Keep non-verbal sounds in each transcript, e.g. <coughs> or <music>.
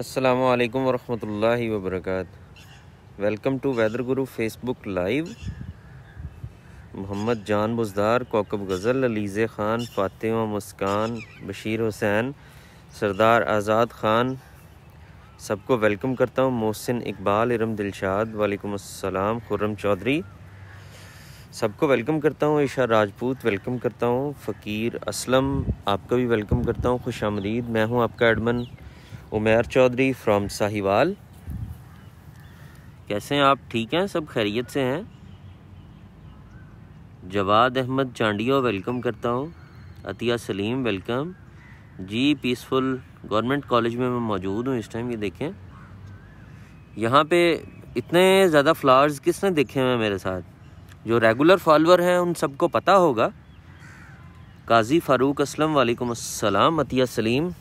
असलकम वरहमल वबरक welcome to weather guru Facebook live Mohammad Jaan Buzdar Kokab गज़ल अलीज़े ख़ान फ़ातिमा मुस्कान बशीर हुसैन सरदार आज़ाद ख़ान सबको वेलकम करता हूँ मोहसिन इकबाल इरम दिलशाद वालेकुम अस्सलाम खुर्रम चौधरी सबको वेलकम करता हूँ ईशा राजपूत वेलकम करता हूँ फ़कीर असलम आपका भी वेलकम करता हूँ खुश आमदीद मैं हूँ आपका एडमन उमेर चौधरी फ्रॉम साहिवाल कैसे हैं आप ठीक हैं सब खैरियत से हैं जवाद अहमद चांडिया वेलकम करता हूँ अतिया सलीम वेलकम जी पीसफुल गवर्नमेंट कॉलेज में मैं मौजूद हूँ इस टाइम ये देखें यहाँ पे इतने ज़्यादा फ्लावर्स किसने देखे हैं मेरे साथ जो रेगुलर फॉलोअर हैं उन सबको पता होगा काजी फ़ारूक असलम वालेकुम अस्सलाम Atiya Saleem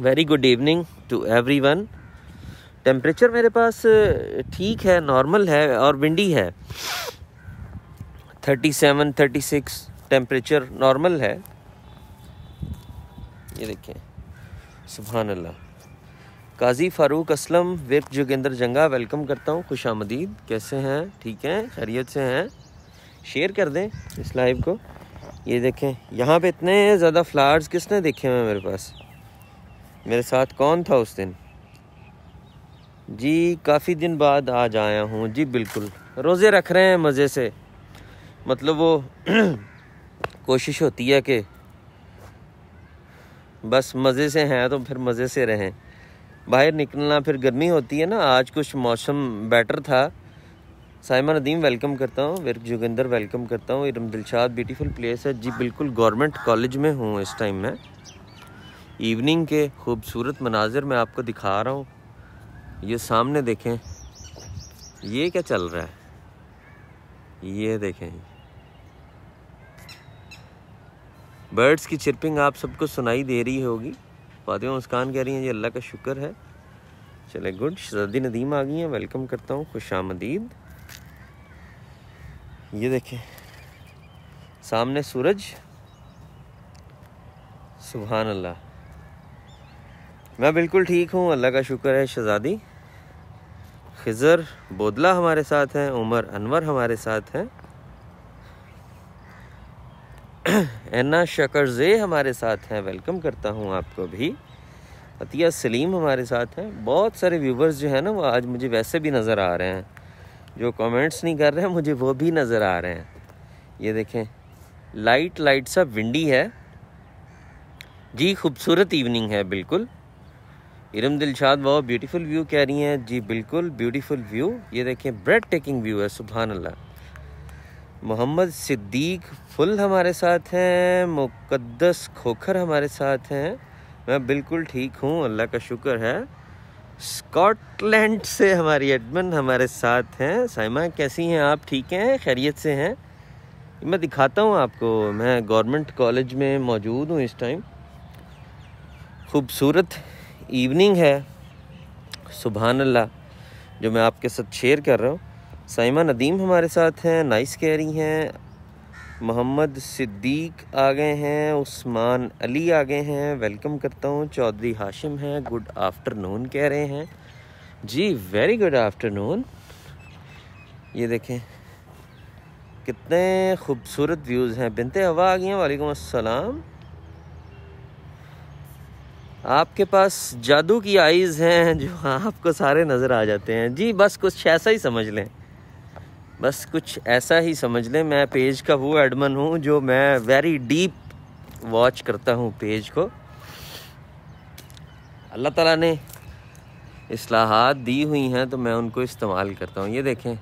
very good evening to everyone temperature मेरे पास ठीक है नॉर्मल है और विंडी है thirty seven thirty six temperature normal है ये देखें सुबहान अल्लाह काजी फ़ारूक असलम विप जोगेंद्र जंगा वेलकम करता हूँ खुश आमदीद कैसे हैं ठीक हैं खैरियत से हैं शेयर कर दें इस लाइव को ये देखें यहाँ पे इतने ज़्यादा फ्लावर्स किसने देखे हुए हैं मेरे पास मेरे साथ कौन था उस दिन जी काफ़ी दिन बाद आज आया हूँ जी बिल्कुल रोज़े रख रहे हैं मज़े से मतलब वो <clears throat> कोशिश होती है कि बस मज़े से हैं तो फिर मज़े से रहें बाहर निकलना फिर गर्मी होती है ना आज कुछ मौसम बेटर था साइमा नदीम वेलकम करता हूँ विरक जोगिंदर वेलकम करता हूँ इरम दिलशाद ब्यूटीफुल प्लेस है जी बिल्कुल गवर्नमेंट कॉलेज में हूँ इस टाइम मैं इवनिंग के खूबसूरत मनाजिर मैं आपको दिखा रहा हूँ ये सामने देखें ये क्या चल रहा है ये देखें बर्ड्स की चिरपिंग आप सबको सुनाई दे रही होगी फातिमा मुस्कान कह रही हैं ये अल्लाह का शुक्र है चले गुड शजदी नदीम आ गई हैं वेलकम करता हूँ खुश आमदीद ये देखें सामने सूरज सुबहान अल्लाह मैं बिल्कुल ठीक हूँ अल्लाह का शुक्र है शहज़ादी खिज़र बोदला हमारे साथ हैं उमर अनवर हमारे साथ हैं एना <clears throat> शकरजे हमारे साथ हैं वेलकम करता हूँ आपको भी अतिया सलीम हमारे साथ हैं बहुत सारे व्यूवर्स जो है ना वो आज मुझे वैसे भी नज़र आ रहे हैं जो कमेंट्स नहीं कर रहे हैं मुझे वो भी नज़र आ रहे हैं ये देखें लाइट लाइट सा विंडी है जी खूबसूरत इवनिंग है बिल्कुल इरम दिलशाद वाह ब्यूटीफुल व्यू कह रही हैं जी बिल्कुल ब्यूटीफुल व्यू ये देखें ब्रेड टेकिंग व्यू है सुबह अल्लाह मोहम्मद सिद्दीक फुल हमारे साथ हैं मुकद्दस खोखर हमारे साथ हैं मैं बिल्कुल ठीक हूँ अल्लाह का शुक्र है स्कॉटलैंड से हमारी एडमिन हमारे साथ हैं साइमा कैसी हैं आप ठीक हैं खैरियत से हैं मैं दिखाता हूँ आपको मैं गवर्नमेंट कॉलेज में मौजूद हूँ इस टाइम खूबसूरत इवनिंग है सुबहान अल्लाह जो मैं आपके साथ शेयर कर रहा हूँ साइमा नदीम हमारे साथ हैं नाइस कैरी हैं मोहम्मद सिद्दीक आ गए हैं उस्मान अली आ गए हैं वेलकम करता हूँ चौधरी हाशिम हैं गुड आफ्टरनून कह रहे हैं जी वेरी गुड आफ्टरनून ये देखें कितने खूबसूरत व्यूज़ हैं बिनते हवा आ गई हैं वालेकुम अस्सलाम आपके पास जादू की आइज़ हैं जो आपको सारे नज़र आ जाते हैं जी बस कुछ ऐसा ही समझ लें बस कुछ ऐसा ही समझ लें मैं पेज का वो एडमन हूँ जो मैं वेरी डीप वॉच करता हूँ पेज को अल्लाह ताला ने असलाहत दी हुई हैं तो मैं उनको इस्तेमाल करता हूँ ये देखें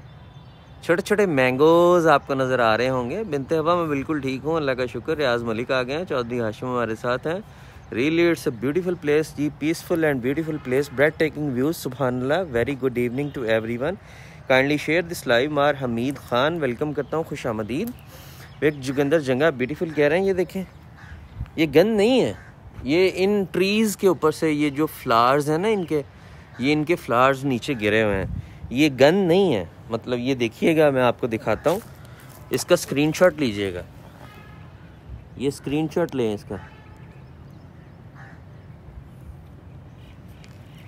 छोटे छोटे मैंगोज़ आपको नज़र आ रहे होंगे बिनते हवा मैं बिल्कुल ठीक हूँ अल्लाह का शुक्र रियाज मलिक आ गए हैं चौधरी हाशिम हमारे साथ हैं Really, it's a beautiful place, the peaceful and beautiful place, breathtaking views, subhanallah. Very good evening to everyone. Kindly share this live. मार हमीद खान वेलकम करता हूँ खुश आमदीद वेक जोगिंदर जंगा ब्यूटीफुल कह रहे हैं ये देखें ये गंद नहीं है ये इन ट्रीज़ के ऊपर से ये जो फ्लावर्स हैं ना इनके ये इनके फ्लावर्स नीचे गिरे हुए हैं ये गन नहीं है मतलब ये देखिएगा मैं आपको दिखाता हूँ इसका स्क्रीनशॉट लीजिएगा ये स्क्रीनशॉट लें इसका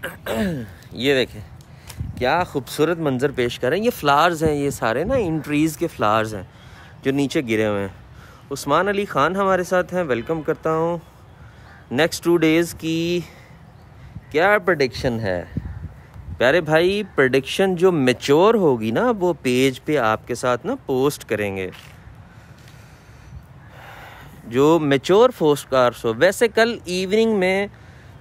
ये देखें क्या खूबसूरत मंज़र पेश करें ये फ़्लावर्स हैं ये सारे ना इन ट्रीज़ के फ़्लावर्स हैं जो नीचे गिरे हुए हैं उस्मान अली ख़ान हमारे साथ हैं वेलकम करता हूँ नेक्स्ट टू डेज़ की क्या प्रडिक्शन है प्यारे भाई प्रडिक्शन जो मेच्योर होगी ना वो पेज पे आपके साथ ना पोस्ट करेंगे जो मेच्योर कार्स हो वैसे कल इवनिंग में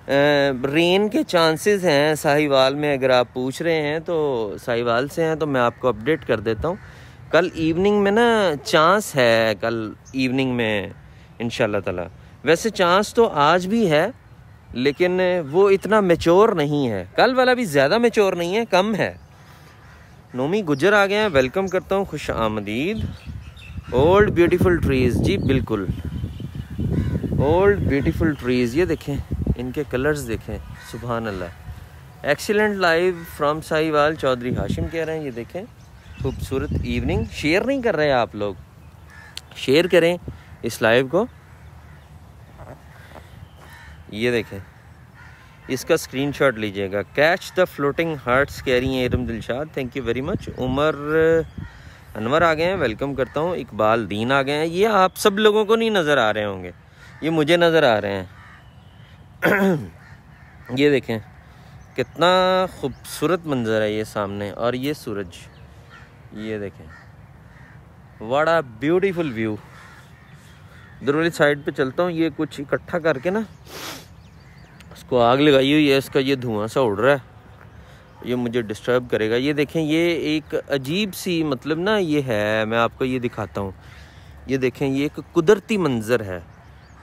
रेन के चांसेस हैं साहिवाल में अगर आप पूछ रहे हैं तो साहिवाल से हैं तो मैं आपको अपडेट कर देता हूँ कल इवनिंग में ना चांस है कल इवनिंग में इन ताला वैसे चांस तो आज भी है लेकिन वो इतना मेचोर नहीं है कल वाला भी ज़्यादा मेचोर नहीं है कम है नोमी गुजर आ गए हैं वेलकम करता हूँ खुश आमदीद ओल्ड ब्यूटीफुल ट्रीज़ जी बिल्कुल ओल्ड ब्यूटीफुल ट्रीज़ ये देखें इनके कलर्स देखें सुबहान अल्लाह excellent live from Sahiwal Chaudhry Hashim कह रहे हैं ये देखें खूबसूरत इवनिंग शेयर नहीं कर रहे हैं आप लोग शेयर करें इस लाइव को ये देखें इसका स्क्रीनशॉट लीजिएगा कैच द फ्लोटिंग हार्ट्स कह रही हैं Iram Dilshad thank you very much Umar Anwar आ गए हैं वेलकम करता हूँ इकबाल दीन आ गए हैं ये आप सब लोगों को नहीं नज़र आ रहे होंगे ये मुझे नज़र आ रहे हैं <clears throat> ये देखें कितना खूबसूरत मंज़र है ये सामने और ये सूरज ये देखें बड़ा ब्यूटीफुल व्यू इधर वाली साइड पे चलता हूँ ये कुछ इकट्ठा करके ना उसको आग लगाई हुई है इसका ये धुआं सा उड़ रहा है ये मुझे डिस्टर्ब करेगा ये देखें ये एक अजीब सी मतलब ना ये है मैं आपको ये दिखाता हूँ ये देखें ये एक कुदरती मंज़र है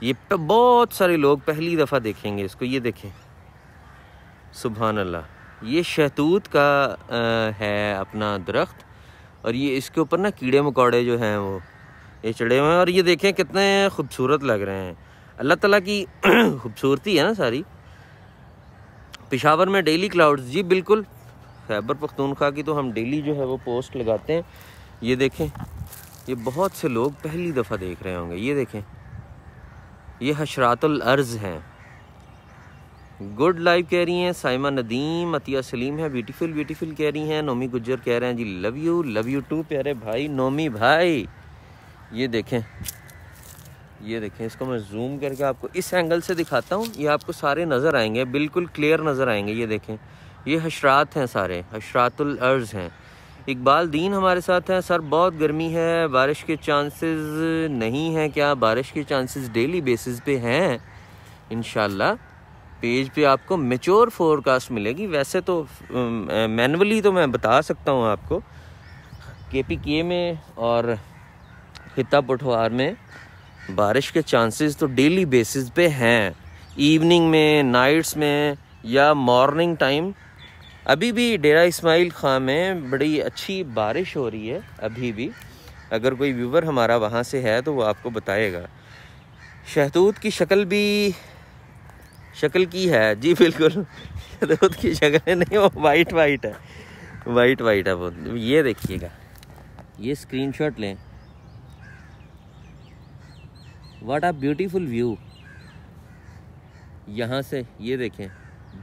ये बहुत सारे लोग पहली दफ़ा देखेंगे इसको ये देखें सुबहान अल्लाह ये शहतूत का है अपना दरख्त और ये इसके ऊपर ना कीड़े मकोड़े जो हैं वो ये चढ़े हुए हैं और ये देखें कितने खूबसूरत लग रहे हैं अल्लाह ताला की <clears throat> खूबसूरती है ना सारी पिशावर में डेली क्लाउड्स जी बिल्कुल खैबर पख्तूनख्वा की तो हम डेली जो है वो पोस्ट लगाते हैं ये देखें ये बहुत से लोग पहली दफ़ा देख रहे होंगे ये देखें ये हशरातुल अर्ज़ हैं गुड लाइव कह रही हैं साइमा नदीम अतिया सलीम है ब्यूटीफुल ब्यूटीफुल कह रही हैं नोमी गुज्जर कह रहे हैं जी love you love you too प्यारे भाई नोमी भाई ये देखें ये देखें इसको मैं जूम करके आपको इस एंगल से दिखाता हूँ ये आपको सारे नज़र आएंगे बिल्कुल क्लियर नज़र आएंगे ये देखें ये हशरात हैं सारे हशरातुल अर्ज़ हैं इकबाल दीन हमारे साथ हैं सर बहुत गर्मी है बारिश के चांसेस नहीं हैं क्या बारिश के चांसेस डेली बेसिस पे हैं इन पेज पे आपको मेच्योर फोरकास्ट मिलेगी वैसे तो मैनुअली तो मैं बता सकता हूँ आपको के पी के में और खिता पठवार में बारिश के चांसेस तो डेली बेसिस पे हैं इवनिंग में नाइट्स में या मॉर्निंग टाइम अभी भी डेरा इस्माइल खां में बड़ी अच्छी बारिश हो रही है अभी भी अगर कोई व्यूवर हमारा वहाँ से है तो वो आपको बताएगा शहतूत की शक्ल भी शक्ल की है जी बिल्कुल शहतूत की शक्ल नहीं वो वाइट वाइट है वाइट वाइट है वो ये देखिएगा ये स्क्रीनशॉट लें वाट आ ब्यूटीफुल व्यू यहाँ से ये देखें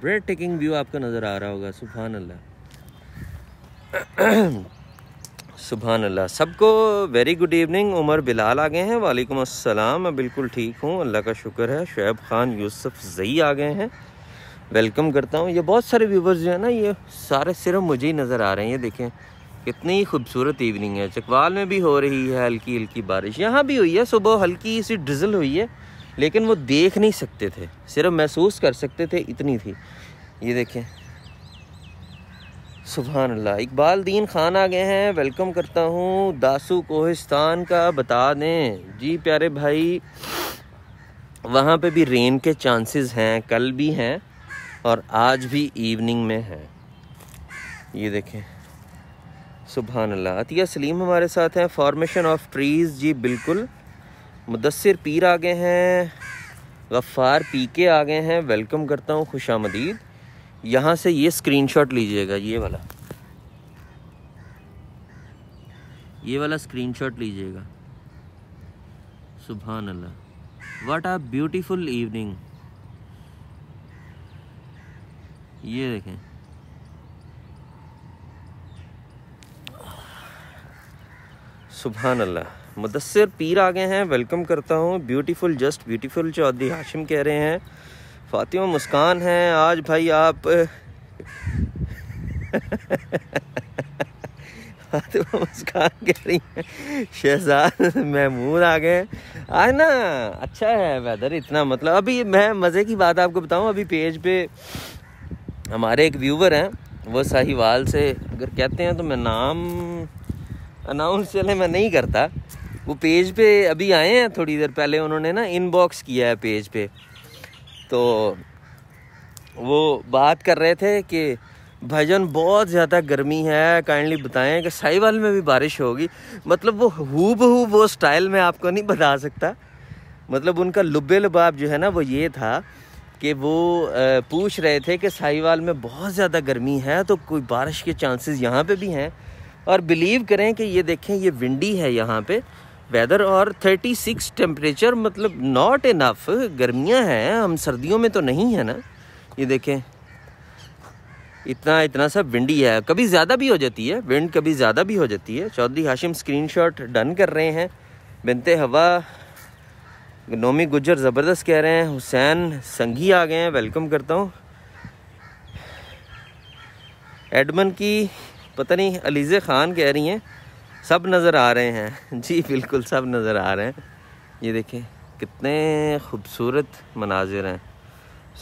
ब्रेड टेकिंग व्यू आपको नज़र आ रहा होगा सुबहान अल्लाह सुबहान अल्लाह सबको very good evening Umar Bilal आ गए हैं वालेकुम अस्सलाम मैं बिल्कुल ठीक हूँ अल्लाह का शुक्र है शुएब ख़ान यूसुफ जई आ गए हैं वेलकम करता हूँ ये बहुत सारे व्यूवर्स जो है ना ये सारे सिर्फ मुझे ही नज़र आ रहे हैं ये देखें कितनी खूबसूरत इवनिंग है चकवाल में भी हो रही है हल्की हल्की बारिश यहाँ भी हुई है सुबह हल्की सी ड्रिजल हुई है लेकिन वो देख नहीं सकते थे सिर्फ महसूस कर सकते थे इतनी थी ये देखें सुबह अल्लाह इकबाल दीन खान आ गए हैं वेलकम करता हूँ दासू कोहिस्तान का बता दें जी प्यारे भाई वहाँ पे भी रेन के चांसेस हैं कल भी हैं और आज भी इवनिंग में हैं ये देखें सुबह अल्लाह अतिया सलीम हमारे साथ हैं फॉर्मेशन ऑफ ट्रीज़ जी बिल्कुल मुदसर पीर आ गए हैं गफ़ार पी के आ गए हैं वेलकम करता हूँ ख़ुशा मदीद यहाँ से ये स्क्रीनशॉट लीजिएगा ये वाला ये वाला स्क्रीनशॉट लीजिएगा सुबहान अल्लाह वाट आ ब्यूटीफुल इवनिंग ये देखें सुबहान अल्लाह मुदसर पीर आ गए हैं वेलकम करता हूँ beautiful just beautiful Chaudhry Hashim कह रहे हैं फातिमा मुस्कान हैं आज भाई आप फातिमा मुस्कान कह रही हैं शहजाद महमूद आ गए आज ना अच्छा है वेदर इतना मतलब अभी मैं मज़े की बात आपको बताऊँ अभी पेज पे हमारे एक व्यूवर हैं वो साहिवाल से अगर कहते हैं तो मैं नाम अनाउंस चले मैं नहीं करता वो पेज पे अभी आए हैं थोड़ी देर पहले उन्होंने ना इनबॉक्स किया है पेज पे तो वो बात कर रहे थे कि भजन बहुत ज़्यादा गर्मी है काइंडली बताएं कि साईवाल में भी बारिश होगी मतलब वो हु वो स्टाइल में आपको नहीं बता सकता मतलब उनका लुबे लबाब जो है ना वो ये था कि वो पूछ रहे थे कि साहिवाल में बहुत ज़्यादा गर्मी है तो कोई बारिश के चांसेस यहाँ पे भी हैं और बिलीव करें कि ये देखें ये विंडी है यहाँ पे वेदर और 36 टेम्परेचर मतलब नॉट इनफ गर्मियां हैं हम सर्दियों में तो नहीं है ना ये देखें इतना इतना सा विंडी है कभी ज़्यादा भी हो जाती है विंड कभी ज़्यादा भी हो जाती है चौधरी हाशिम स्क्रीनशॉट डन कर रहे हैं बिनते हवा नोमी गुजर ज़बरदस्त कह रहे हैं हुसैन संघी आ गए हैं वेलकम करता हूँ एडमन की पता नहीं अलीज़े ख़ान कह रही हैं सब नज़र आ रहे हैं <laughs> जी बिल्कुल सब नज़र आ रहे हैं ये देखें कितने खूबसूरत मनाजिर हैं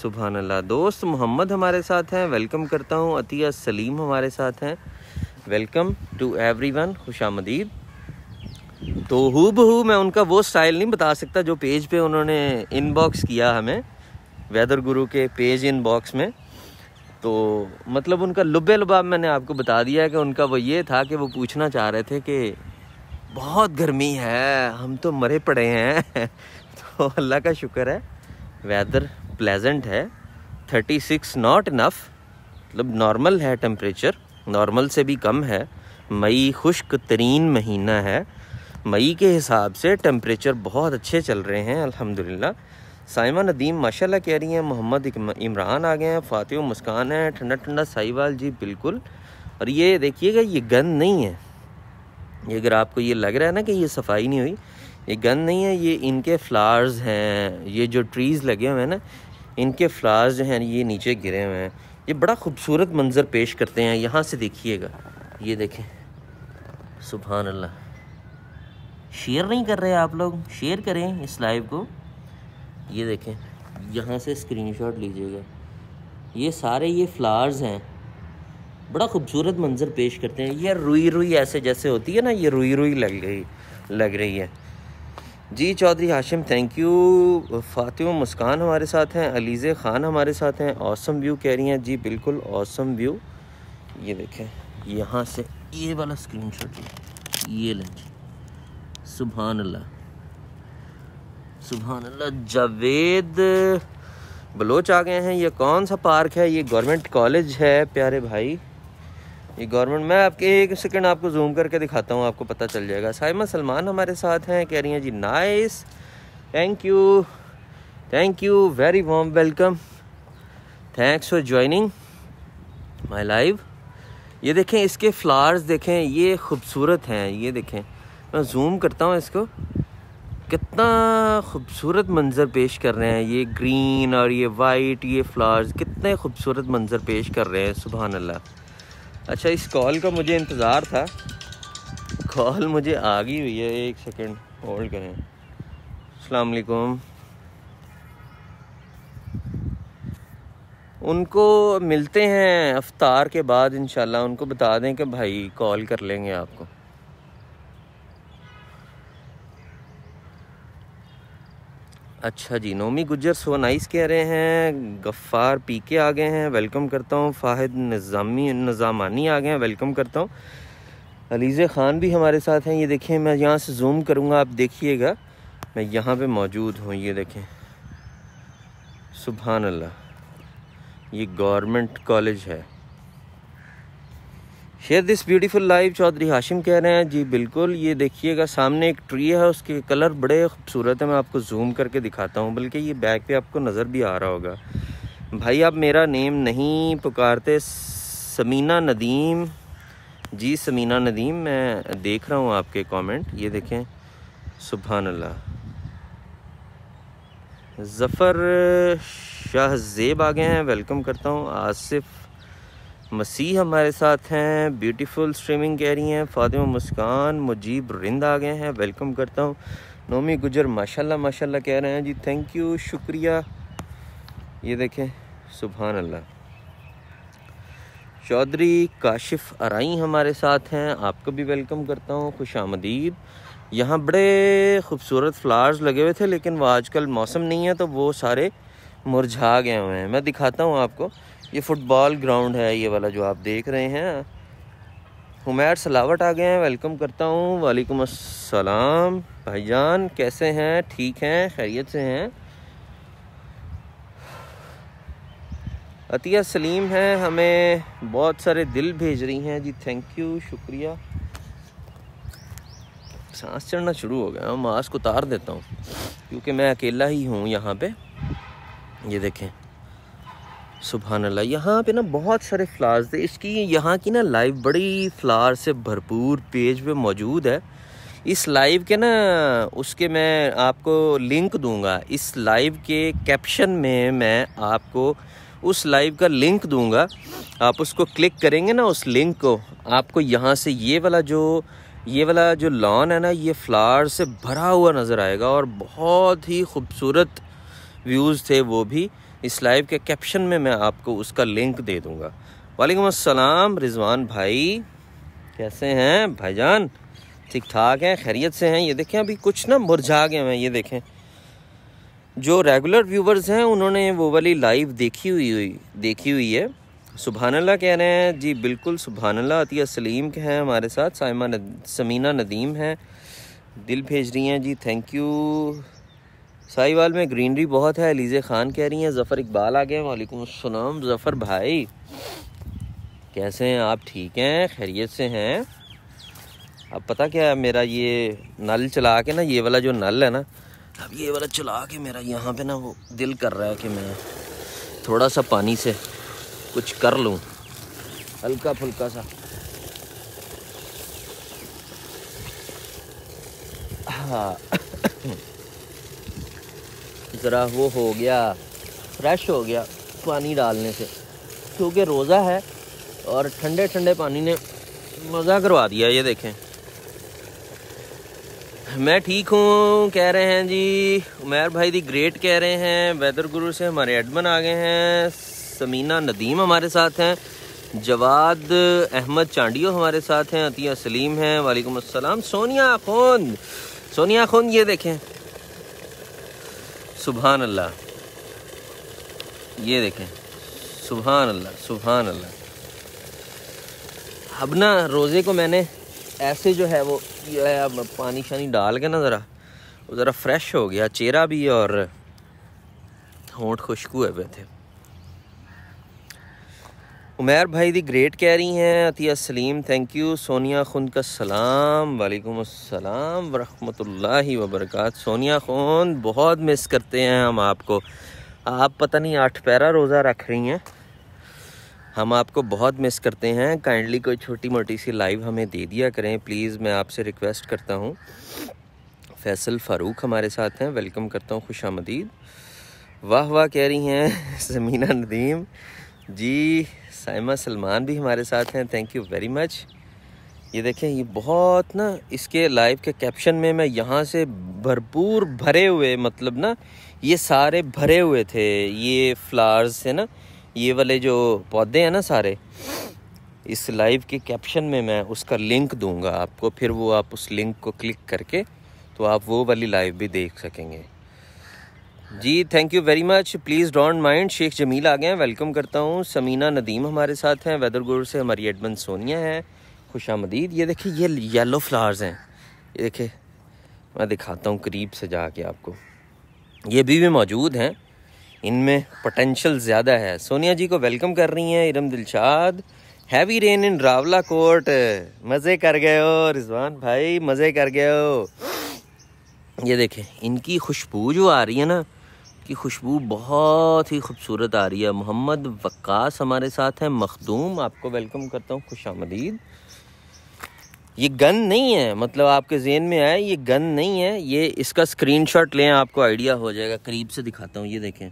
सुबह अल्लाह दोस्त मोहम्मद हमारे साथ हैं वेलकम करता हूँ अतिया सलीम हमारे साथ हैं वेलकम टू एवरी वन खुश आमदीद तो हु बहू मैं उनका वो स्टाइल नहीं बता सकता जो पेज पे उन्होंने इनबॉक्स किया हमें वेदर गुरु के पेज इनबॉक्स में तो मतलब उनका लुबे लुबाब मैंने आपको बता दिया है कि उनका वो ये था कि वो पूछना चाह रहे थे कि बहुत गर्मी है हम तो मरे पड़े हैं <laughs> तो अल्लाह का शुक्र है वेदर प्लेजेंट है 36 नॉट इनफ मतलब नॉर्मल है टेम्परेचर नॉर्मल से भी कम है मई खुश्क तरीन महीना है मई के हिसाब से टेम्परेचर बहुत अच्छे चल रहे हैं अल्हम्दुलिल्लाह साइमा नदीम माशाल्लाह कह रही हैं मोहम्मद इमरान आ गए हैं फातिह मुस्कान है ठंडा ठंडा साहिवाल जी बिल्कुल और ये देखिएगा ये गंद नहीं है ये अगर आपको ये लग रहा है ना कि ये सफाई नहीं हुई ये गंद नहीं है ये इनके फ्लावर्स हैं ये जो ट्रीज़ लगे हुए हैं ना इनके फ्लावर्स जो हैं ये नीचे गिरे हुए हैं ये बड़ा खूबसूरत मंज़र पेश करते हैं यहाँ से देखिएगा ये देखें सुबहानल्ला अल्लाह शेयर नहीं कर रहे आप लोग शेयर करें इस लाइव को ये देखें यहाँ से स्क्रीनशॉट लीजिएगा ये सारे ये फ्लावर्स हैं बड़ा खूबसूरत मंजर पेश करते हैं ये रुई रुई ऐसे जैसे होती है ना ये रुई रुई लग गई लग रही है जी चौधरी हाशिम थैंक यू फातिमा मुस्कान हमारे साथ हैं अलीज़े ख़ान हमारे साथ हैं औसम व्यू कह रही हैं जी बिल्कुल औसम व्यू ये देखें यहाँ से ये वाला स्क्रीन शॉट ये लें सुबहान सुबह जावेद बलोच आ गए हैं ये कौन सा पार्क है ये गवर्नमेंट कॉलेज है प्यारे भाई ये गवर्नमेंट मैं आपके एक सेकंड आपको जूम करके दिखाता हूँ आपको पता चल जाएगा साइमा सलमान हमारे साथ हैं कह रही हैं जी nice thank you thank you very warm welcome thanks for joining my live ये देखें इसके फ्लावर्स देखें ये खूबसूरत हैं ये देखें मैं जूम करता हूँ इसको कितना खूबसूरत मंज़र पेश कर रहे हैं ये ग्रीन और ये वाइट ये फ्लावर्स कितने खूबसूरत मंज़र पेश कर रहे हैं सुबह अल्लाह अच्छा इस कॉल का मुझे इंतज़ार था कॉल मुझे आ गई हुई है एक सेकेंड होल्ड करें अलकुम उनको मिलते हैं अफ्तार के बाद इन उनको बता दें कि भाई कॉल कर लेंगे आपको अच्छा जी नोमी गुजर सो नाइस कह रहे हैं गफ्फ़ार पी के आ गए हैं वेलकम करता हूँ फ़ाहिद निज़ामी निज़ामानी आ गए हैं वेलकम करता हूँ अलीज़ ख़ान भी हमारे साथ हैं ये देखें मैं यहाँ से जूम करूँगा आप देखिएगा मैं यहाँ पे मौजूद हूँ ये देखें सुबहानल्ला अल्लाह ये गवर्नमेंट कॉलेज है share this beautiful live Chaudhry Hashim कह रहे हैं जी बिल्कुल ये देखिएगा सामने एक ट्री है उसके कलर बड़े खूबसूरत है मैं आपको जूम करके दिखाता हूँ बल्कि ये बैक पे आपको नज़र भी आ रहा होगा भाई आप मेरा नेम नहीं पुकारते समीना नदीम जी समीना नदीम मैं देख रहा हूँ आपके कमेंट ये देखें सुबहान अल्लाह ज़फ़र शाहजेब आ गए हैं वेलकम करता हूँ आसिफ़ मसीह हमारे साथ हैं ब्यूटीफुल स्ट्रीमिंग कह रही हैं फातिमा मुस्कान मुजीब रिंद आ गए हैं वेलकम करता हूँ नोमी गुजर माशाल्लाह माशाल्लाह कह रहे हैं जी थैंक यू शुक्रिया ये देखें सुबहान अल्लाह चौधरी काशिफ आरई हमारे साथ हैं आपको भी वेलकम करता हूँ खुश आमदीद यहाँ बड़े खूबसूरत फ्लावर्स लगे हुए थे लेकिन वो आजकल मौसम नहीं है तो वो सारे मुरझा गए हुए हैं मैं दिखाता हूँ आपको ये फुटबॉल ग्राउंड है ये वाला जो आप देख रहे हैं हुमैर सलावट आ गए हैं वेलकम करता हूँ वालेकुम अस्सलाम भाईजान कैसे हैं ठीक हैं खैरियत से हैं अतिया सलीम हैं हमें बहुत सारे दिल भेज रही हैं जी थैंक यू शुक्रिया सांस चढ़ना शुरू हो गया मास्क उतार देता हूँ क्योंकि मैं अकेला ही हूँ यहाँ पे ये देखें सुबह अल्लाह यहाँ पे ना बहुत सारे फ्लावर्स थे इसकी यहाँ की ना लाइव बड़ी फ्लावर से भरपूर पेज पे मौजूद है इस लाइव के ना उसके मैं आपको लिंक दूंगा इस लाइव के कैप्शन में मैं आपको उस लाइव का लिंक दूंगा आप उसको क्लिक करेंगे ना उस लिंक को आपको यहाँ से ये वाला जो ये वाला जो लॉन है ना ये फ्लावर से भरा हुआ नज़र आएगा और बहुत ही खूबसूरत व्यूज़ थे वो भी इस लाइव के कैप्शन में मैं आपको उसका लिंक दे दूँगा वालेकुम अस्सलाम रिजवान भाई कैसे हैं भाईजान ठीक ठाक हैं खैरियत से हैं ये देखें अभी कुछ ना मुरझा गए हैं ये देखें जो रेगुलर व्यूवर्स हैं उन्होंने वो वाली लाइव देखी हुई हुई देखी हुई है सुबहानल्ला कह रहे हैं जी बिल्कुल सुबहानल्ला अतिया सलीम के हैं हमारे साथ समीना नदीम हैं दिल भेज रही हैं जी थैंक यू साहिवाल में ग्रीनरी बहुत है अलीज़े ख़ान कह रही हैं ज़फ़र इकबाल आ गए वालेकुम सलाम ज़फ़र भाई कैसे हैं आप ठीक हैं खैरियत से हैं अब पता क्या है मेरा ये नल चला के ना ये वाला जो नल है ना अब ये वाला चला के मेरा यहाँ पे ना वो दिल कर रहा है कि मैं थोड़ा सा पानी से कुछ कर लूँ हल्का फुल्का सा हाँ ज़रा वो हो गया फ्रेश हो गया पानी डालने से क्योंकि रोज़ा है और ठंडे ठंडे पानी ने मज़ा करवा दिया ये देखें मैं ठीक हूँ कह रहे हैं जी उमेर भाई दी ग्रेट कह रहे हैं वेदर गुरु से हमारे एडमन आ गए हैं समीना नदीम हमारे साथ हैं जवाद अहमद चांडियो हमारे साथ हैं अतिया सलीम हैं वालेकुम अस्सलाम सोनिया खुंद सोनिया खुंद ये देखें सुबहान अल्लाह ये देखें सुबहान अल्लाह सुबहान अल्लाह अब ना रोज़े को मैंने ऐसे जो है वो जो है अब पानी शानी डाल के ना ज़रा वो ज़रा फ्रेश हो गया चेहरा भी और होंठ खुशकू हुए थे उमैर भाई दी ग्रेट कह रही हैं अतिया सलीम थैंक यू सोनिया खुन का सलाम वालेकुम अस्सलाम वरहमतुल्लाहि वबरकात सोनिया खुन बहुत मिस करते हैं हम आपको आप पता नहीं आठ पैरा रोज़ा रख रही हैं हम आपको बहुत मिस करते हैं काइंडली कोई छोटी मोटी सी लाइव हमें दे दिया करें प्लीज़ मैं आपसे रिक्वेस्ट करता हूँ फैसल फ़ारूक हमारे साथ हैं वेलकम करता हूँ खुश आमदीद वाह वाह कह रही हैं समीना <laughs> नदीम जी साइमा सलमान भी हमारे साथ हैं थैंक यू वेरी मच ये देखें ये बहुत ना इसके लाइव के कैप्शन में मैं यहाँ से भरपूर भरे हुए मतलब ना ये सारे भरे हुए थे ये फ्लावर्स है ना ये वाले जो पौधे हैं ना सारे इस लाइव के कैप्शन में मैं उसका लिंक दूंगा आपको फिर वो आप उस लिंक को क्लिक करके तो आप वो वाली लाइव भी देख सकेंगे जी thank you very much please don't mind Sheikh Jameel आ गए हैं वेलकम करता हूँ समीना नदीम हमारे साथ हैं वेदर गुरु से हमारी एडमन सोनिया है खुश आमदीद ये देखिए ये येलो फ्लावर्स हैं ये देखिए मैं दिखाता हूँ करीब से जा के आपको ये भी भी मौजूद हैं इनमें पोटेंशल ज़्यादा है सोनिया जी को वेलकम कर रही हैं Iram Dilshad heavy rain in Rawalakot मज़े कर गए हो रिजवान भाई मज़े कर गए हो ये देखें इनकी खुशबू जो आ रही है ना की खुशबू बहुत ही खूबसूरत आ रही है मोहम्मद वक्स हमारे साथ हैं मखदूम आपको वेलकम करता हूँ खुश आमदीद ये गन नहीं है मतलब आपके जेन में आए ये गन नहीं है ये इसका स्क्रीनशॉट लें आपको आइडिया हो जाएगा करीब से दिखाता हूँ ये देखें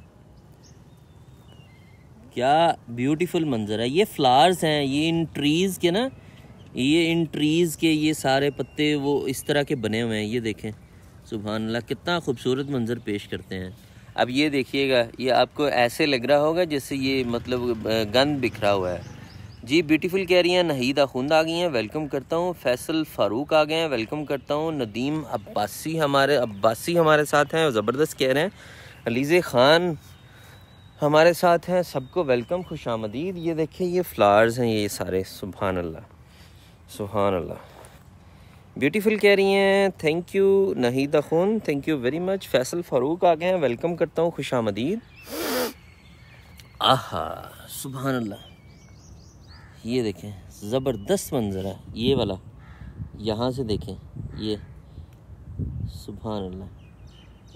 क्या ब्यूटीफुल मंजर है ये फ्लावर्स हैं ये इन ट्रीज़ के ना ये इन ट्रीज़ के ये सारे पत्ते वो इस तरह के बने हुए हैं ये देखें अल्लाह कितना खूबसूरत मंजर पेश करते हैं अब ये देखिएगा ये आपको ऐसे लग रहा होगा जैसे ये मतलब गंद बिखरा हुआ है जी ब्यूटीफुल कह रही हैं नहीदा खुंद आ गई हैं वेलकम करता हूँ फैसल फारूक आ गए हैं वेलकम करता हूँ नदीम अब्बासी हमारे अब्बासी हमारे साथ हैं ज़बरदस्त कह रहे हैं अलीज़ ख़ान हमारे साथ हैं सबको वेलकम खुश आमदीद ये देखिए ये फ्लावर्स हैं ये सारे सुबहान अल्लाह सुबहान अल्लाह ब्यूटीफुल कह रही हैं thank you Naheed Khun thank you very much Faisal Farooq आ गए हैं वेलकम करता हूँ खुशा मदीद आह सुबह ये देखें ज़बरदस्त मंज़र है ये वाला यहाँ से देखें ये सुबह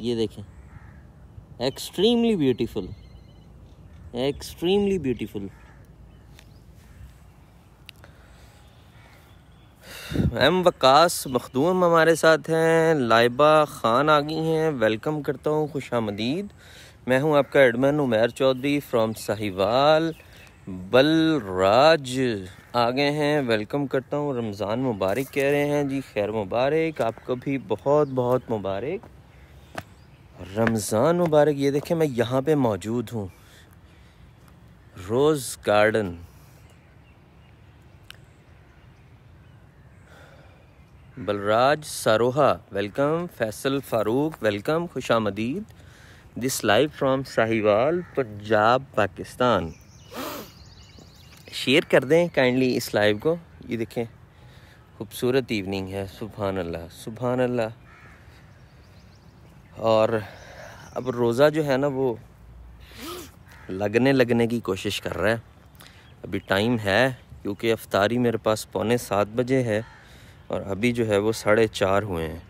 ये देखें extremely beautiful extremely beautiful M Waqas Makhdoom हमारे साथ हैं लाइबा ख़ान आ गई हैं वेलकम करता हूँ खुश आमदीद मैं हूँ आपका एडमन उमेर चौधरी फ्रॉम साहिवाल बलराज आ गए हैं वेलकम करता हूँ रमज़ान मुबारक कह रहे हैं जी खैर मुबारक आपको भी बहुत बहुत मुबारक रमज़ान मुबारक ये देखें मैं यहाँ पे मौजूद हूँ rose garden Balraj Saroha welcome Faisal Farooq welcome खुशा मदीद this live from Sahiwal Punjab Pakistan share कर दें काइंडली इस लाइव को ये देखें खूबसूरत इवनिंग है सुबहान अल्लाह सुबहान अल्लाह और अब रोज़ा जो है ना वो लगने लगने की कोशिश कर रहा है अभी टाइम है क्योंकि अफ्तारी मेरे पास पौने सात बजे है और अभी जो है वो साढ़े चार हुए हैं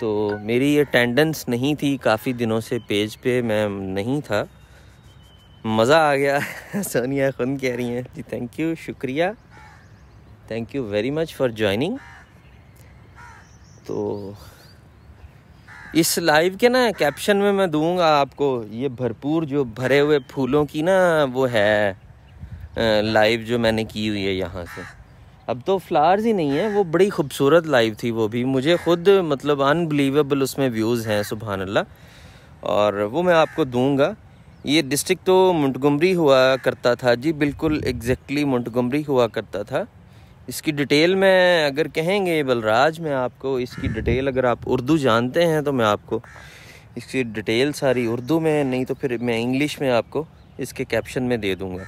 तो मेरी ये अटेंडेंस नहीं थी काफ़ी दिनों से पेज पे मैं नहीं था मज़ा आ गया <laughs> सोनिया खुद कह रही हैं जी थैंक यू शुक्रिया thank you very much for joining तो इस लाइव के ना कैप्शन में मैं दूंगा आपको ये भरपूर जो भरे हुए फूलों की ना वो है लाइव जो मैंने की हुई है यहाँ से अब तो फ्लावर्स ही नहीं है वो बड़ी खूबसूरत लाइव थी वो भी मुझे ख़ुद मतलब अनबिलीवेबल उसमें व्यूज़ हैं सुबह अल्लाह और वो मैं आपको दूंगा ये डिस्ट्रिक्ट तो मुंटगुमरी हुआ करता था जी बिल्कुल एग्जैक्टली मुंटगुमरी हुआ करता था इसकी डिटेल में अगर कहेंगे बलराज में आपको इसकी डिटेल अगर आप उर्दू जानते हैं तो मैं आपको इसकी डिटेल सारी उर्दू में नहीं तो फिर मैं इंग्लिश में आपको इसके कैप्शन में दे दूँगा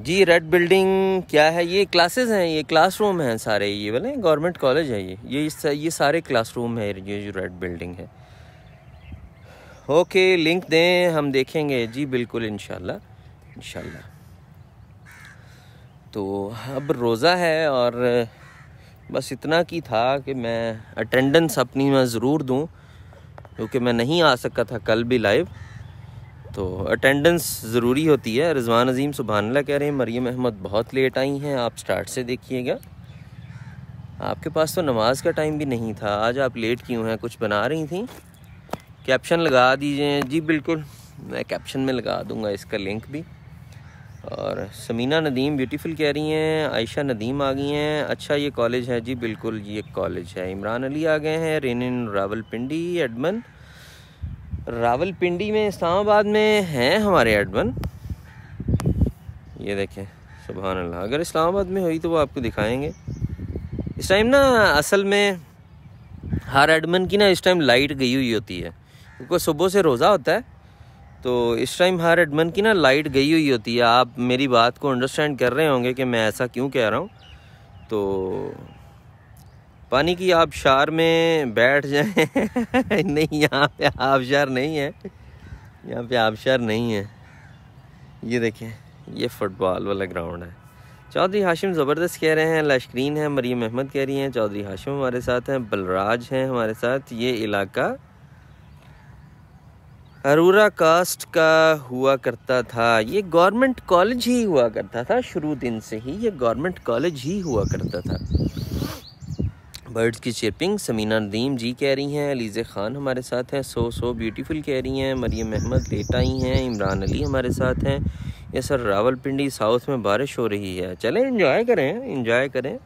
जी रेड बिल्डिंग क्या है ये क्लासेस हैं ये क्लासरूम हैं सारे ये बोले गवर्नमेंट कॉलेज है ये ये ये सारे क्लासरूम है ये जो रेड बिल्डिंग है ओके लिंक दें हम देखेंगे जी बिल्कुल इनशाला इनशाला तो अब रोज़ा है और बस इतना की था कि मैं अटेंडेंस अपनी मैं ज़रूर दूं क्योंकि मैं नहीं आ सका था कल भी लाइव तो अटेंडेंस ज़रूरी होती है रिजवान अजीम सुबहानला कह रहे हैं मरीम अहमद बहुत लेट आई हैं आप स्टार्ट से देखिएगा आपके पास तो नमाज का टाइम भी नहीं था आज आप लेट क्यों हैं कुछ बना रही थी कैप्शन लगा दीजिए जी बिल्कुल मैं कैप्शन में लगा दूंगा इसका लिंक भी और समीना नदीम ब्यूटीफुल कह रही हैं आयशा नदीम आ गई हैं अच्छा ये कॉलेज है जी बिल्कुल ये कॉलेज है इमरान अली आ गए हैं रेनिन रावलपिंडी एडमन रावलपिंडी में इस्लामाबाद में हैं हमारे एडमन ये देखें सुबह अल्लाह अगर इस्लामाबाद में हुई तो वो आपको दिखाएंगे इस टाइम ना असल में हर एडमन की ना इस टाइम लाइट गई हुई होती है क्योंकि सुबह से रोज़ा होता है तो इस टाइम हर एडमन की ना लाइट गई हुई होती है आप मेरी बात को अंडरस्टैंड कर रहे होंगे कि मैं ऐसा क्यों कह रहा हूँ तो पानी की आबशार में बैठ जाएं <laughs> नहीं यहाँ पे आबशार नहीं है यहाँ पे आबशार नहीं है ये देखें ये फुटबॉल वाला ग्राउंड है चौधरी हाशिम ज़बरदस्त कह रहे हैं लश्करीन है मरीम अहमद कह रही हैं चौधरी हाशिम हमारे साथ हैं बलराज हैं हमारे साथ ये इलाका अरूरा कास्ट का हुआ करता था ये गवर्नमेंट कॉलेज ही हुआ करता था शुरू दिन से ही ये गवर्नमेंट कॉलेज ही हुआ करता था बर्ड्स की शेपिंग समीना नदीम जी कह रही हैं अलीज़ ख़ान हमारे साथ हैं सो सो ब्यूटीफुल कह रही हैं मरियम अहमद लेट आई हैं इमरान अली हमारे साथ हैं ये सर रावलपिंडी साउथ में बारिश हो रही है चलें इंजॉय करें इंजॉय करें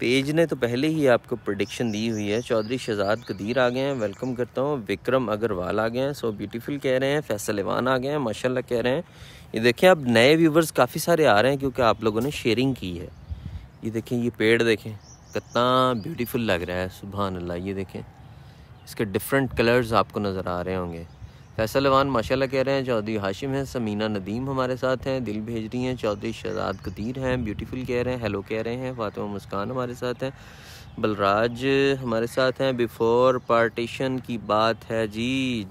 पेज ने तो पहले ही आपको प्रडिक्शन दी हुई है चौधरी शहजाद कदीर आ गए हैं वेलकम करता हूँ विक्रम अग्रवाल आ गए हैं सो ब्यूटीफुल कह रहे हैं फैसल इवान आ गए हैं माशाल्लाह कह रहे हैं ये देखें अब नए व्यूवर्स काफ़ी सारे आ रहे हैं क्योंकि आप लोगों ने शेयरिंग की है ये देखें ये पेड़ देखें कितना ब्यूटीफुल लग रहा है सुबह अल्लाह ये देखें इसके डिफरेंट कलर्स आपको नज़र आ रहे होंगे फैसल अवान माशाल्लाह कह रहे हैं चौधरी हाशिम हैं समीना नदीम हमारे साथ हैं दिल भेज रही हैं चौधरी शहजाद कदीर हैं ब्यूटीफुल कह रहे हैं हेलो कह रहे हैं फातिमा मुस्कान हमारे साथ हैं बलराज हमारे साथ हैं बिफोर पार्टीशन की बात है जी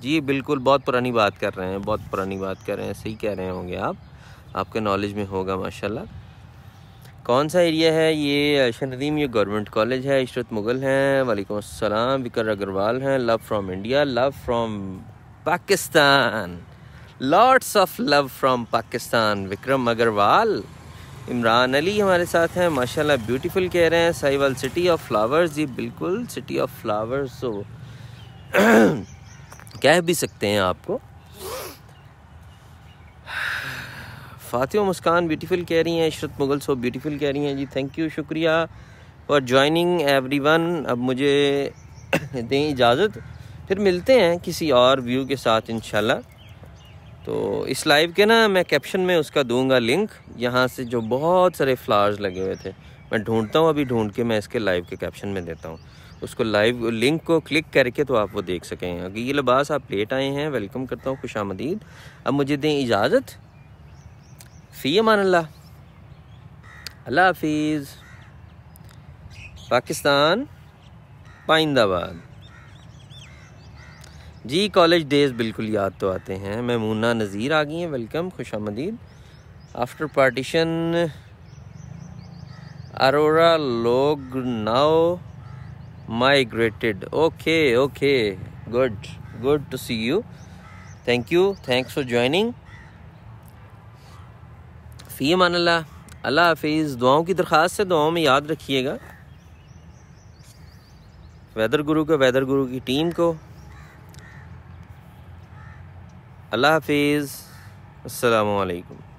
जी बिल्कुल बहुत पुरानी बात कर रहे हैं बहुत पुरानी बात कर रहे हैं सही कह रहे होंगे आप आपके नॉलेज में होगा माशाल्लाह कौन सा एरिया है ये ऐशन नदीम ये गवर्नमेंट कॉलेज है इशरत मुगल हैं वालेकुम अस्सलाम विकर अग्रवाल हैं love from India love from Pakistan lots of love from Pakistan Vikram Agarwal Imran Ali हमारे साथ हैं माशाल्लाह ब्यूटीफुल कह रहे हैं साहिवाल सिटी ऑफ फ्लावर्स जी बिल्कुल सिटी ऑफ फ्लावर्स कह भी सकते हैं आपको फातिमा मुस्कान ब्यूटीफुल कह रही हैं इशरत मुगल सो ब्यूटीफुल कह रही हैं जी थैंक यू शुक्रिया फॉर जॉइनिंग एवरी वन अब मुझे <coughs> दें इजाज़त फिर मिलते हैं किसी और व्यू के साथ इन तो इस लाइव के ना मैं कैप्शन में उसका दूंगा लिंक यहाँ से जो बहुत सारे फ्लावर्स लगे हुए थे मैं ढूंढता हूँ अभी ढूंढ के मैं इसके लाइव के कैप्शन में देता हूँ उसको लाइव लिंक को क्लिक करके तो आप वो देख सकें अगर ये लिबास आप लेट आए हैं वेलकम करता हूँ खुश आमदीद अब मुझे दें इजाज़त फ़ी अमान अल्लाह अल्लाह हाफिज़ पाकिस्तान पाइंदाबाद जी कॉलेज डेज़ बिल्कुल याद तो आते हैं मैं मुन्ना नज़ीर आ गई हैं वेलकम खुश आमदीद आफ्टर पार्टीशन अरोरा लोग now migrated okay okay good good to see you thank you thanks for joining फ़ी मान अल्लाह हाफिज़ दुआओं की दरख्वास्त से दुआओं में याद रखिएगा वेदर गुरु को वेदर गुरु की टीम को अल्लाह हाफिज़ अलैक्म